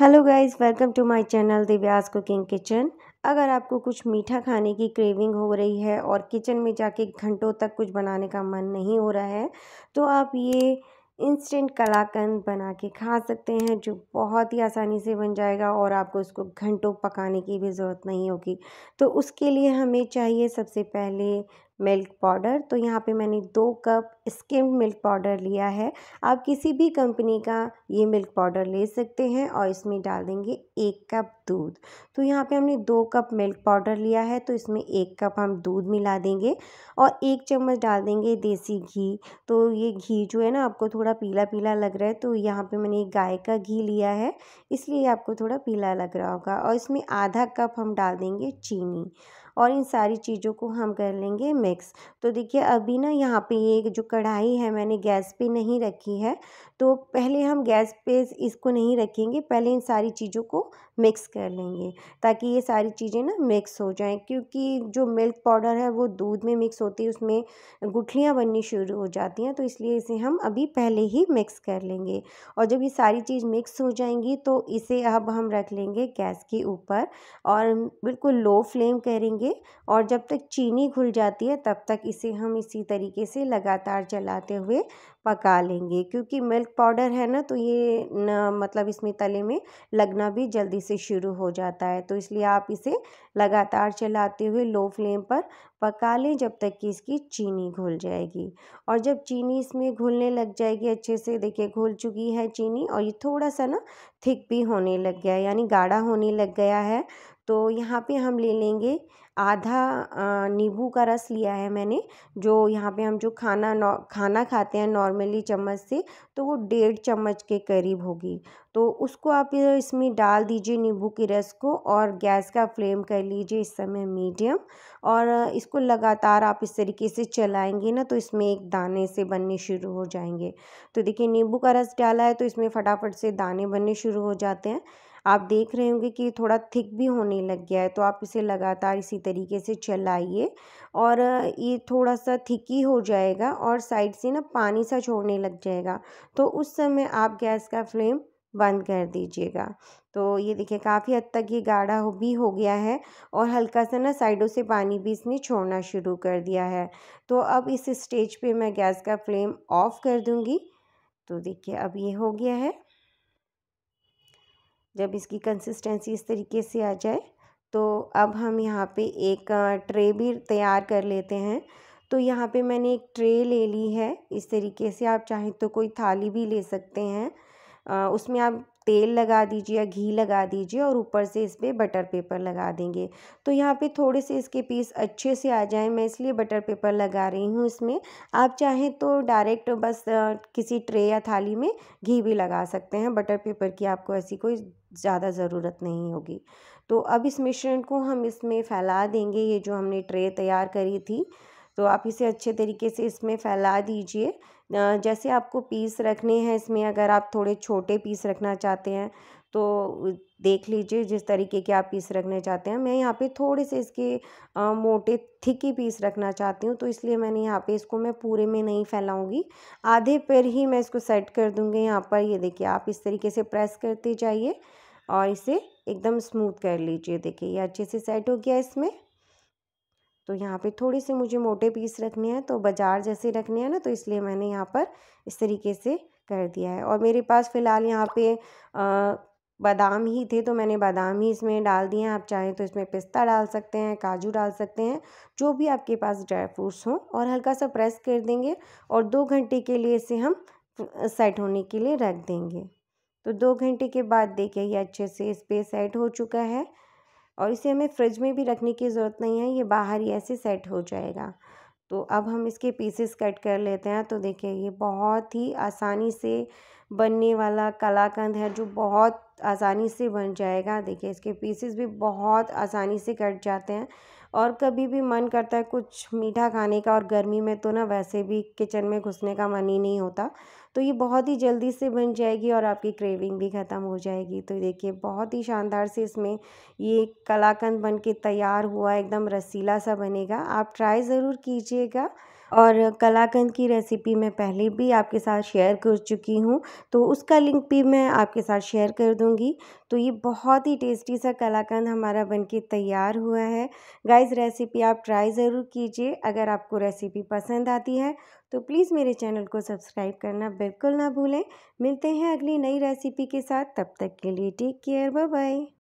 hello guys welcome to my channel Divya's cooking kitchen अगर आपको कुछ मीठा खाने की क्रेविंग हो रही है और किचन में जाके घंटों तक कुछ बनाने का मन नहीं हो रहा है तो आप ये इंस्टेंट कलाकंद बना के खा सकते हैं जो बहुत ही आसानी से बन जाएगा और आपको इसको घंटों पकाने की भी ज़रूरत नहीं होगी तो उसके लिए हमें चाहिए सबसे पहले मिल्क पाउडर तो यहाँ पे मैंने दो कप स्किम्ड मिल्क पाउडर लिया है आप किसी भी कंपनी का ये मिल्क पाउडर ले सकते हैं और इसमें डाल देंगे एक कप दूध तो यहाँ पे हमने दो कप मिल्क पाउडर लिया है तो इसमें एक कप हम दूध मिला देंगे और एक चम्मच डाल देंगे देसी घी तो ये घी जो है ना आपको थोड़ा पीला पीला लग रहा है तो यहाँ पर मैंने गाय का घी लिया है इसलिए आपको थोड़ा पीला लग रहा होगा और इसमें आधा कप हम डाल देंगे चीनी और इन सारी चीज़ों को हम कर लेंगे मिक्स तो देखिए अभी ना यहाँ पे ये जो कढ़ाई है मैंने गैस पे नहीं रखी है तो पहले हम गैस पे इसको नहीं रखेंगे पहले इन सारी चीज़ों को मिक्स कर लेंगे ताकि ये सारी चीज़ें ना मिक्स हो जाएं क्योंकि जो मिल्क पाउडर है वो दूध में मिक्स होती है उसमें गुठलियाँ बननी शुरू हो जाती हैं तो इसलिए इसे हम अभी पहले ही मिक्स कर लेंगे और जब ये सारी चीज़ मिक्स हो जाएंगी तो इसे अब हम रख लेंगे गैस के ऊपर और बिल्कुल लो फ्लेम करेंगे और जब तक चीनी घुल जाती है तब तक इसे हम इसी तरीके से लगातार चलाते हुए पका लेंगे क्योंकि मिल्क पाउडर है ना तो ये न मतलब इसमें तले में लगना भी जल्दी से शुरू हो जाता है तो इसलिए आप इसे लगातार चलाते हुए लो फ्लेम पर पका लें जब तक कि इसकी चीनी घुल जाएगी और जब चीनी इसमें घुलने लग जाएगी अच्छे से देखिए घुल चुकी है चीनी और ये थोड़ा सा ना थिक भी होने लग गया यानी गाढ़ा होने लग गया है तो यहाँ पे हम ले लेंगे आधा नींबू का रस लिया है मैंने जो यहाँ पे हम जो खाना खाना खाते हैं नॉर्मली चम्मच से तो वो डेढ़ चम्मच के करीब होगी तो उसको आप इसमें डाल दीजिए नींबू के रस को और गैस का फ्लेम कर लीजिए इस समय मीडियम और इसको लगातार आप इस तरीके से चलाएंगे ना तो इसमें एक दाने से बनने शुरू हो जाएंगे तो देखिए नींबू का रस डाला है तो इसमें फटाफट से दाने बनने शुरू हो जाते हैं आप देख रहे होंगे कि थोड़ा थिक भी होने लग गया है तो आप इसे लगातार इसी तरीके से चलाइए और ये थोड़ा सा थिक ही हो जाएगा और साइड से ना पानी सा छोड़ने लग जाएगा तो उस समय आप गैस का फ्लेम बंद कर दीजिएगा तो ये देखिए काफ़ी हद तक ये गाढ़ा हो भी हो गया है और हल्का सा ना साइडों से पानी भी इसने छोड़ना शुरू कर दिया है तो अब इस स्टेज पे मैं गैस का फ्लेम ऑफ़ कर दूँगी तो देखिए अब ये हो गया है जब इसकी कंसिस्टेंसी इस तरीके से आ जाए तो अब हम यहाँ पे एक ट्रे भी तैयार कर लेते हैं तो यहाँ पे मैंने एक ट्रे ले ली है इस तरीके से आप चाहें तो कोई थाली भी ले सकते हैं उसमें आप तेल लगा दीजिए या घी लगा दीजिए और ऊपर से इस पर बटर पेपर लगा देंगे तो यहाँ पे थोड़े से इसके पीस अच्छे से आ जाएं मैं इसलिए बटर पेपर लगा रही हूँ इसमें आप चाहें तो डायरेक्ट बस किसी ट्रे या थाली में घी भी लगा सकते हैं बटर पेपर की आपको ऐसी कोई ज़्यादा ज़रूरत नहीं होगी तो अब इस मिश्रण को हम इसमें फैला देंगे ये जो हमने ट्रे तैयार करी थी तो आप इसे अच्छे तरीके से इसमें फैला दीजिए जैसे आपको पीस रखने हैं इसमें अगर आप थोड़े छोटे पीस रखना चाहते हैं तो देख लीजिए जिस तरीके के आप पीस रखने चाहते हैं मैं यहाँ पे थोड़े से इसके आ, मोटे थिक ही पीस रखना चाहती हूँ तो इसलिए मैंने यहाँ पे इसको मैं पूरे में नहीं फैलाऊँगी आधे पर ही मैं इसको सेट कर दूँगी यहाँ पर ये देखिए आप इस तरीके से प्रेस करते जाइए और इसे एकदम स्मूथ कर लीजिए देखिए ये अच्छे से सेट हो गया इसमें तो यहाँ पे थोड़ी सी मुझे मोटे पीस रखने हैं तो बाजार जैसे रखने हैं ना तो इसलिए मैंने यहाँ पर इस तरीके से कर दिया है और मेरे पास फ़िलहाल यहाँ पे बादाम ही थे तो मैंने बादाम ही इसमें डाल दिए हैं आप चाहें तो इसमें पिस्ता डाल सकते हैं काजू डाल सकते हैं जो भी आपके पास ड्राई फ्रूट्स हों और हल्का सा प्रेस कर देंगे और दो घंटे के लिए इसे हम सेट होने के लिए रख देंगे तो दो घंटे के बाद देखिए ये अच्छे से इस पर सेट हो चुका है और इसे हमें फ्रिज में भी रखने की ज़रूरत नहीं है ये बाहर ही ऐसे सेट हो जाएगा तो अब हम इसके पीसेस कट कर लेते हैं तो देखिए ये बहुत ही आसानी से बनने वाला कलाकंद है जो बहुत आसानी से बन जाएगा देखिए इसके पीसेस भी बहुत आसानी से कट जाते हैं और कभी भी मन करता है कुछ मीठा खाने का और गर्मी में तो ना वैसे भी किचन में घुसने का मन ही नहीं होता तो ये बहुत ही जल्दी से बन जाएगी और आपकी क्रेविंग भी ख़त्म हो जाएगी तो देखिए बहुत ही शानदार से इसमें ये कलाकंद बन के तैयार हुआ एकदम रसीला सा बनेगा आप ट्राई ज़रूर कीजिएगा और कलाकंद की रेसिपी मैं पहले भी आपके साथ शेयर कर चुकी हूँ तो उसका लिंक भी मैं आपके साथ शेयर कर दूँगी तो ये बहुत ही टेस्टी सा कलाकंद हमारा बनके तैयार हुआ है गाइस रेसिपी आप ट्राई ज़रूर कीजिए अगर आपको रेसिपी पसंद आती है तो प्लीज़ मेरे चैनल को सब्सक्राइब करना बिल्कुल ना भूलें मिलते हैं अगली नई रेसिपी के साथ तब तक के लिए टेक केयर बाय बाय